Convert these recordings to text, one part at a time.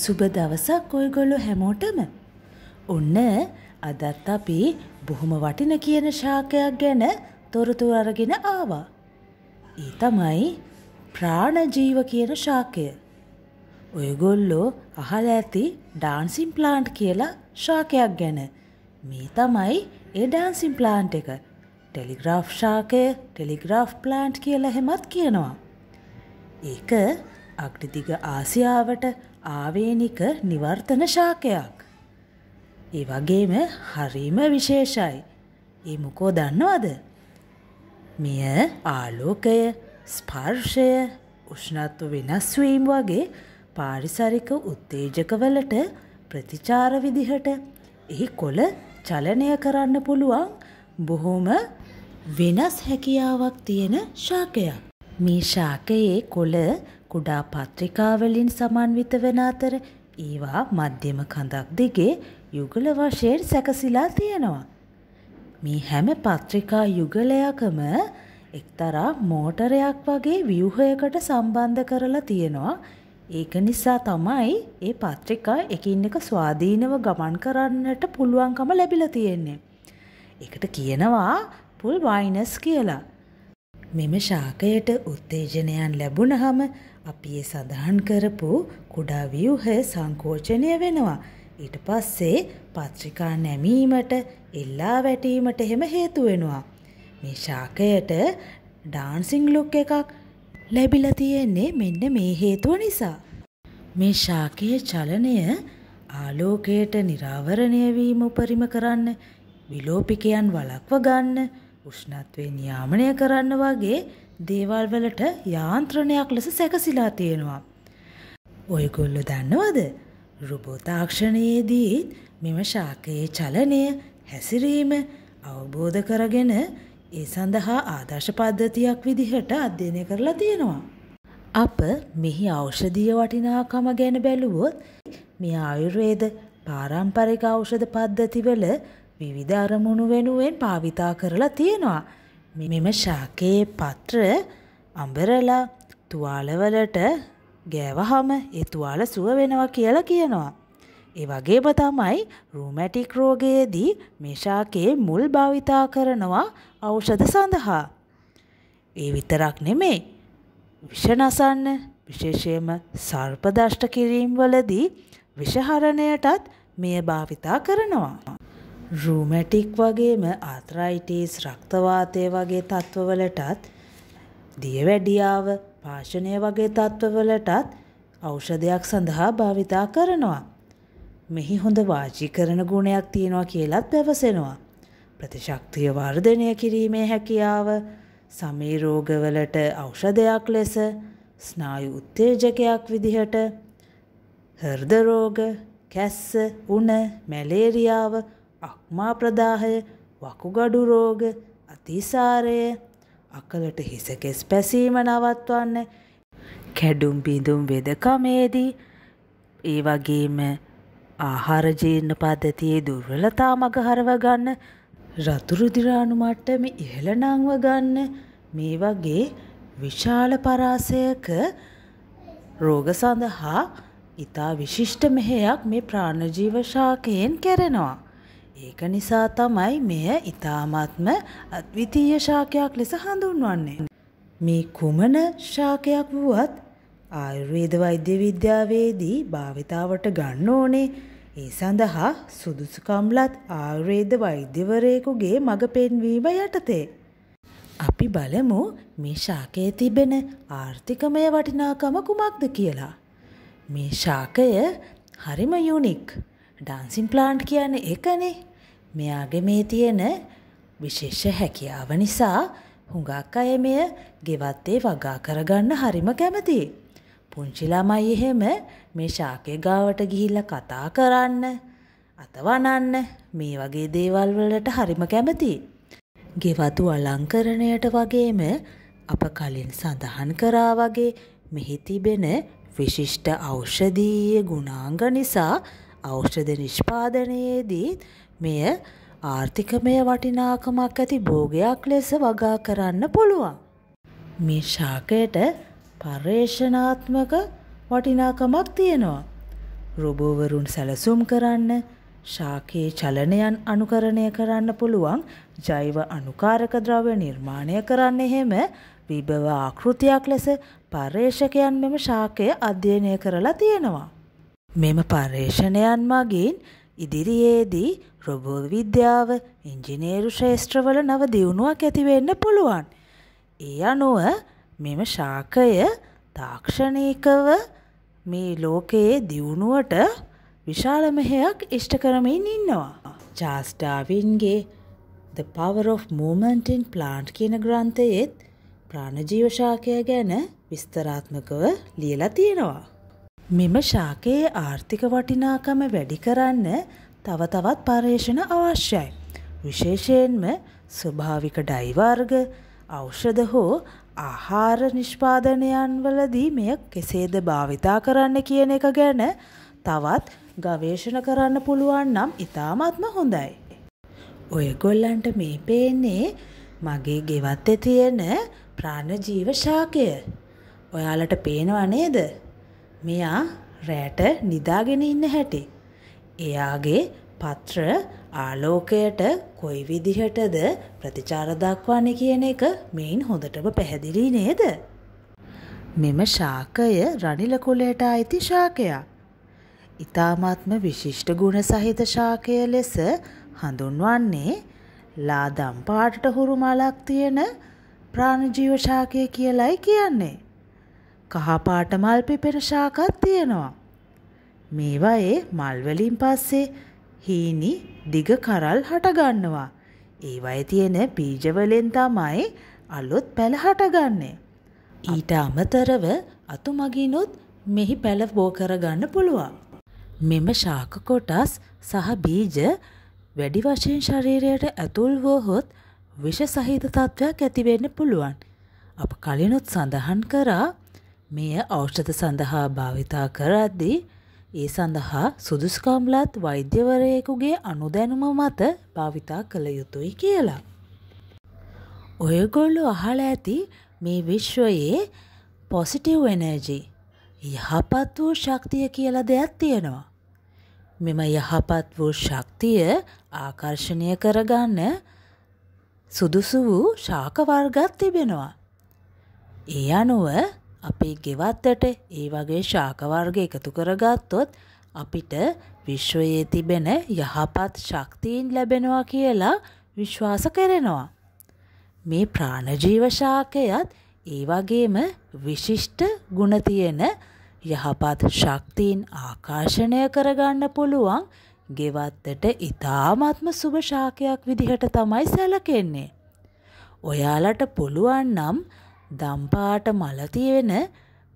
සුබ දවසක් ඔයගොල්ලො හැමෝටම. ඔන්න අදත් අපි බොහොම වටින කියන ශාකයක් ගැන තොරතුර අරගෙන ආවා. ඒ තමයි ප්‍රාණජීව කියන ශාකය. ඔයගොල්ලෝ අහල ඇති ඩාන්සිම් ප්ලාන්ට් කියලා ශාකයක් ගැන. මේ තමයි ඒ ඩාන්සිම් ප්ලාන්ට් එක. ටෙලිග්‍රාෆ් ශාකය ටෙලිග්‍රාෆ් ප්ලාන්ට් කියලා හෙමත් කියනවා. ඒක අක්ටිදිග ආසියාවට ආවේනික නිවර්තන ශාකයක්. ඒ වගේම හරීම විශේෂයි. ඒ මොකෝ දන්නවද? මෙය ආලෝකය, ස්පර්ශය, උෂ්ණත්ව වෙනස්වීම් වගේ පාරිසරික උත්තේජකවලට ප්‍රතිචාර විදිහට එහි කොළ චලනය කරන්න පුළුවන් බොහොම වෙනස් හැකියාවක් තියෙන ශාකයක්. මේ ශාකයේ කොළ කුඩා පත්‍රිකාවලින් සමන්විත වන අතර ඒවා මධ්‍යම කඳක් දිගේ යුගල වශයෙන් සැකසිලා තියෙනවා. මේ හැම පත්‍රිකා යුගලයකම එක්තරා මෝටරයක් වගේ ව්‍යුහයකට සම්බන්ධ කරලා තියෙනවා. ඒක නිසා තමයි ඒ පත්‍රිකා එකින් එක ස්වාධීනව ගමන් කරන්නට පුළුවන්කම ලැබිලා තියෙන්නේ. එකට කියනවා පුල් වයිනස් කියලා. මෙම ශාකයට උත්තේජනයන් ලැබුණහම අපි ඒ සඳහන් කරපු කුඩා ව්‍යූහය සංකෝචනය වෙනවා. ඊට පස්සේ පත්‍රිකා නැමීමට එල්ලා වැටීමට එහෙම හේතු වෙනවා. මේ ශාකයට ඩාන්සිං ලුක් එකක් ලැබිලා තියෙන්නේ මෙන්න මේ හේතුව නිසා. මේ ශාකයේ චලනය ආලෝකයට නිරාවරණය වීම උපරිම කරන්න විලෝපිකයන් වලක්ව ගන්න උෂ්ණත්වය නියාමනය කරන්න වගේ දේවල් වලට යාන්ත්‍රණයක් ලෙස සැකසිලා තියෙනවා. ඔයගොල්ලො දන්නවද? රුබෝ තාක්ෂණයේදී මෙම ශාකයේ චලනය හැසිරීම අවබෝධ කරගෙන ඒ සඳහා ආදර්ශ පද්ධතියක් විදිහට අධ්‍යයනය කරලා තියෙනවා. අප මෙහි ඖෂධීය වටිනාකම ගැන බැලුවොත් මේ ආයුර්වේද පාරම්පරික ඖෂධ පද්ධතිවල විවිධ අරමුණු වෙනුවෙන් භාවිතා කරලා තියෙනවා. මෙම ශාකයේ පත්‍ර අඹරලා තුවාලවලට ගෑවහම ඒ තුවාල සුව වෙනවා කියලා කියනවා. ඒ වගේම තමයි රූමැටික් රෝගයේදී මේ ශාකයේ මුල් භාවිතා කරනවා ඖෂධ සඳහා. ඒ විතරක් නෙමේ. විෂ නසන්න විශේෂයෙන්ම සර්ප දෂ්ට කිරීම් වලදී විෂහරණයටත් මෙය භාවිතා කරනවා. රූමැටික් වගේම ආත්‍රයිටිස් රක්තවාතය වගේ තත්ත්වවලටත් දියවැඩියාව පාශනය වගේ තත්ත්වවලටත් ඖෂධයක් සඳහා භාවිතා කරනවා. මෙහි හොඳ වාචීකරණ ගුණයක් තියෙනවා කියලත් පැවසෙනවා. ප්‍රතිශක්තිය වර්ධනය කිරීමේ හැකියාව සමී රෝගවලට ඖෂධයක් ලෙස ස්නායු උත්තේජකයක් විදිහට හෘද රෝග කැස්ස උණ මැලේරියාව අක්මා ප්‍රදාහය වකුගඩු රෝග අතිසාරය අකලට හිසකෙස් පැසීම නවත්වන්න කැඩුම් බිඳුම් වෙදකමේදී ඒ වගේම ආහාර ජීර්ණ පද්ධතියේ දුර්වලතා මග හරව ගන්න රතුරු දිරාණු මට්ටම ඉහළ නංව ගන්න මේ වගේ විශාල පරාසයක රෝග සඳහා ඉතා විශිෂ්ට මෙහෙයක් මේ ප්‍රාණජීව ශාකයෙන් කෙරෙනවා. ඒක නිසා තමයි මෙය ඉතාමත්ම අත්විතීය ශාකයක් ලෙස හඳුන්වන්නේ. මේ කුමන ශාකයක් වුවත් ආයුර්වේද වෛද්‍ය විද්‍යාවේදී භාවිතාවට ගන්න ඕනේ. ඒ සඳහා සුදුසුකම්ලත් ආයුර්වේද වෛද්‍යවරයෙකුගේ මඟ පෙන්වීම යටතේ. අපි බලමු මේ ශාකයේ තිබෙන ආර්ථිකමය වටිනාකම කුමක්ද කියලා. මේ ශාකය හරිම යුනික්. ඩන්සින් ප්ලාන්ට් කියන එකනේ මෙයාගේ මේ තියෙන විශේෂ හැකියාව නිසා හුඟක් අය මෙය ගෙවත්තේ වගා කරගන්න හරිම කැමති. පුංචි ළමයි එහෙම මේ ශාකය ගාවට ගිහිල්ලා කතා කරන්න අතවනන්න මේ වගේ දේවල් වලට හරිම කැමති. ගෙවතු අලංකරණයට වගේම අප කලින් සඳහන් කරා වගේ මෙහි තිබෙන විශිෂ්ට ඖෂධීය ගුණාංග නිසා ඖෂධ නිෂ්පාදනයේදී මෙය ආර්ථිකමය වටිනාකමක් ඇති භෝගයක් ලෙස වගා කරන්න පුළුවන්. මේ ශාකයට පර්යේෂනාත්මක වටිනාකමක් තියෙනවා. රොබෝවරුන් සැලසුම් කරන්න ශාකයේ චලනයන් අනුකරණය කරන්න පුළුවන් ජෛව අනුකාරක ද්‍රව්‍ය නිර්මාණය කරන්න එහෙම විභව ආකෘතියක් ලෙස පර්යේෂකයන් මෙම ශාකය අධ්‍යයනය කරලා තියෙනවා. මෙම පර්යේෂණයන් මගින් ඉදිරියේදී රොබෝ විද්‍යාව ඉංජිනේරු ශ්‍රේෂ්ත්‍රවල නව දියුණුවක් ඇතිවෙන්න පුළුවන්. ඒ අනුව මෙම ශාකය තාක්ෂණයකව මේ ලෝකයේ දියුණුවට විශාල මෙහෙයක් ඉෂ්ට කරමින් ඉන්නවා. ජාස්ඩාවින්ගේ The Power of Movement in Plant කියන ග්‍රන්ථයේත් ප්‍රාණජීවශාකය ගැන විස්තරාත්මකව ලියලා තියෙනවා. මෙම ශාකයේ ආර්ථික වටිනාකම වැඩි කරන්න තව තවත් පර්යේෂණ අවශ්‍යයි. විශේෂයෙන්ම ස්වභාවික ඩයිවර්ග ඖෂධ හෝ ආහාර නිෂ්පාදනයන් වලදී මෙය කෙසේද භාවිතා කරන්න කියන එක ගැන තවත් ගවේෂණ කරන්න පුළුවන් නම් ඉතාමත්ම හොඳයි. ඔයගොල්ලන්ට මේ පේන්නේ මගේ ගෙවත්තේ තියෙන ප්‍රාණජීව ශාකය. ඔයාලට පේනවා නේද? මෙයා රෑට නිදාගෙන ඉන්න හැටි. එයාගේ පත්‍ර ආලෝකයට කොයි විදිහටද ප්‍රතිචාර දක්වාන කියන එක මෙයින් හොඳටම පැහැදිලි නේද. මෙම ශාකය රනිලකුලයට අයිති ශාකයා. ඉතාමත්ම විශිෂ්ට ගුණ සහිත ශාකය ලෙස හඳුන්වන්නේ ලාදම් පාටට හුරු මලක් තියෙන ප්‍රාණජීව ශාකය කියලයි කියන්නේ. කහපාට මල් පිපෙන ශාකත් තියෙනවා. මේවා ඒ මල්වලින් පස්සේ හීනි දිග කරල් හටගන්නවා. ඒවයි තියෙන බීජවලෙන් තමයි අලුත් පැළ හටගන්නේ. ඊට අමතරව අතුමගිනුත් මෙහි පැළ බෝ කරගන්න පුළුවන්. මෙම ශාක කොටස් සහ බීජ වැඩි වශයෙන් ශරීරයට ඇතුල් වුවහොත් විෂ සහිත තත්ත්වයක් ඇතිවෙන්න පුළුවන්. අප කලිනුත් සඳහන් කරා මෙය ඖෂධ සඳහා භාවිතා කරද්දී ඒ සඳහා සුදුස්කම්ලත් වෛද්‍යවරයෙකුගේ අනුදැනුම මත භාවිතා කළ යුතුයි කියලා. ඔයගොල්ලු අහල ඇති මේ විශ්වයේ පොසිටව් එනර්ජි යහපත් වූ ශක්තිය කියලා දෙයක් තියෙනවා. මෙම යහපත් වූ ශක්තිය ආකර්ෂණය කරගන්න සුදුසු වූ ශාකවර්ගත් තිබෙනවා. ඒ අනුව අපේ ගෙවත්තට ඒ වගේ ශාකවර්ග එකතු කරගත්තොත් අපිට විශ්වයේ තිබෙන යහපත් ශක්තියින් ලැබෙනවා කියලා විශ්වාස කරනවා. මේ ප්‍රාණජීව ශාකයත් ඒ වගේම විශිෂ්ට ගුණ තියෙන යහපත් ශක්තියින් ආකර්ෂණය කරගන්න පුළුවන් ගෙවත්තට ඉතාමත්ම සුභ ශාකයක් විදිහට තමයි සැලකෙන්නේ. ඔයාලට පුළුවන් නම් දම්පාට මලතියෙන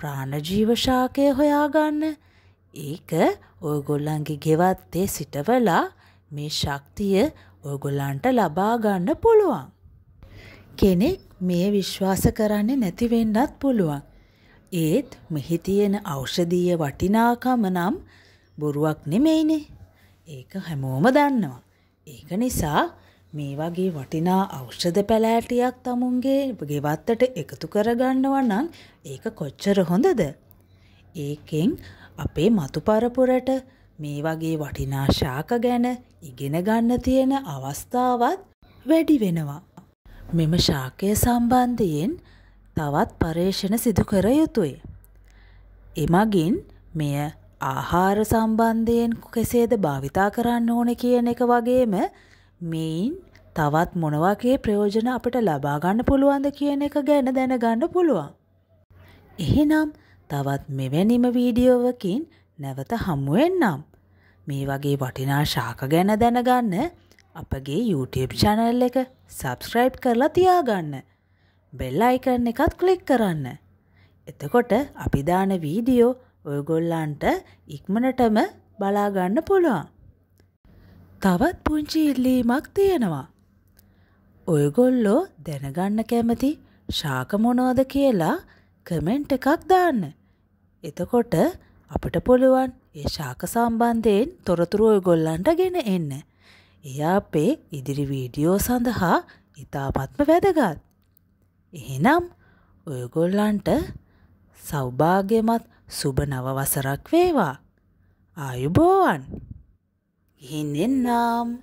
ප්‍රාණජීව ශාකය හොයාගන්න. ඒක ඔයගොල්ලන්ගේ ගෙවත්තේ සිටවලා මේ ශක්තිය ඔයගොල්ලන්ට ලබාගන්න පුළුවන්. කෙනෙක් මේ විශ්වාස කරන්නේ නැතිවෙන්නත් පුළුවන්. ඒත් මෙහි තියෙන ඖෂධීය වටිනාකම නම් බොරුවක් නෙමෙයිනේ. ඒක හැමෝම දන්නවා. ඒක නිසා මේ වගේ වටිනා ඖෂධ පැලෑටියක් තමුන්ගේ ගෙවත්තට එකතු කරගන්නවා නම් ඒක කොච්චර හොඳද. ඒකෙන් අපේ මතු පරපුරට මේ වගේ වටිනා ශාක ගැන ඉගෙන ගන්න තියෙන අවස්ථාවත් වැඩි වෙනවා. මෙම ශාකය සම්බන්ධයෙන් තවත් පර්යේෂණ සිදු කර යුතුය. එමගින් මෙය ආහාර සම්බන්ධයෙන් කෙසේද භාවිතා කරන්න ඕන කියන එක වගේම මෙයින් තවත් මොනවාගේ ප්‍රයෝජන අපට ලබාගන්න පුළුවන්ද කියන එක ගැන දැනගන්න පුළුවන්. එහෙනම් තවත් මෙවැනිම වීඩියෝවකින් නැවත හමුවෙන්නම්. මේ වගේ වටිනා ශාක ගැන දැනගන්න අපගේ YouTube චැනල් එක සබස්ක්‍රයිබ් කරලා තියාගන්න. බෙල් අයිකන් එකත් කලික් කරන්න. එතකොට අපි දාන වීඩියෝ ඔයගොල්ලන්ට ඉක්මනටම බලාගන්න පුළුවන්. තවත් පුංචි ඉල්ලීමක් තියෙනවා. ඔයගොල්ලෝ දැනගන්න කැමති ශාක මොනවද කියලා කමෙන්ට් එකක් දාන්න. එතකොට අපට පුළුවන් ඒ ශාක සම්බන්ධයෙන් තොරතුරු ඔයගොල්ලන්ට ගෙන එන්න. එය අපේ ඉදිරි වීඩියෝ සඳහා ඉතාමත්ම වැදගත්. එහෙනම් ඔයගොල්ලන්ට සෞභාග්‍යමත් සුබ නව වසරක් වේවා. ආයුබෝවන්! Hinenam.